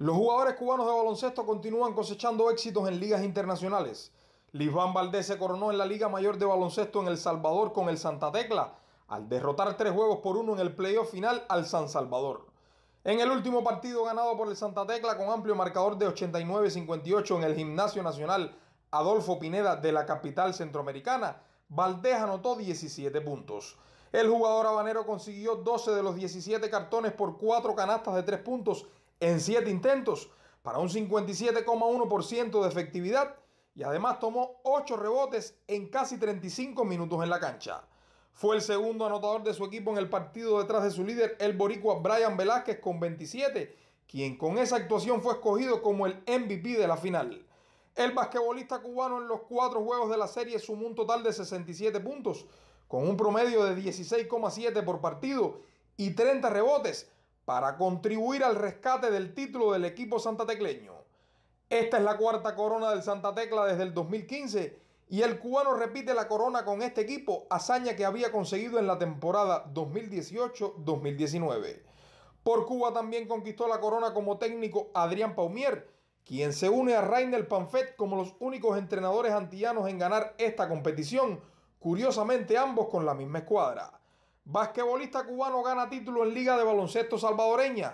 Los jugadores cubanos de baloncesto continúan cosechando éxitos en ligas internacionales. Lisbán Valdés se coronó en la Liga Mayor de Baloncesto en El Salvador con el Santa Tecla, al derrotar tres juegos por uno en el playoff final al San Salvador. En el último partido ganado por el Santa Tecla con amplio marcador de 89-58 en el Gimnasio Nacional Adolfo Pineda de la capital centroamericana, Valdés anotó 17 puntos. El jugador habanero consiguió 12 de los 17 cartones por 4 canastas de 3 puntos en 7 intentos para un 57,1% de efectividad y además tomó 8 rebotes en casi 35 minutos en la cancha. Fue el segundo anotador de su equipo en el partido detrás de su líder, el boricua Brian Velázquez con 27, quien con esa actuación fue escogido como el MVP de la final. El basquetbolista cubano en los 4 juegos de la serie sumó un total de 67 puntos, con un promedio de 16,7 por partido y 30 rebotes, para contribuir al rescate del título del equipo santatecleño. Esta es la cuarta corona del Santa Tecla desde el 2015 y el cubano repite la corona con este equipo, hazaña que había conseguido en la temporada 2018-2019. Por Cuba también conquistó la corona como técnico Adrián Paumier, quien se une a Rainer Panfet como los únicos entrenadores antillanos en ganar esta competición, curiosamente ambos con la misma escuadra. Basquetbolista cubano gana título en Liga de Baloncesto Salvadoreña.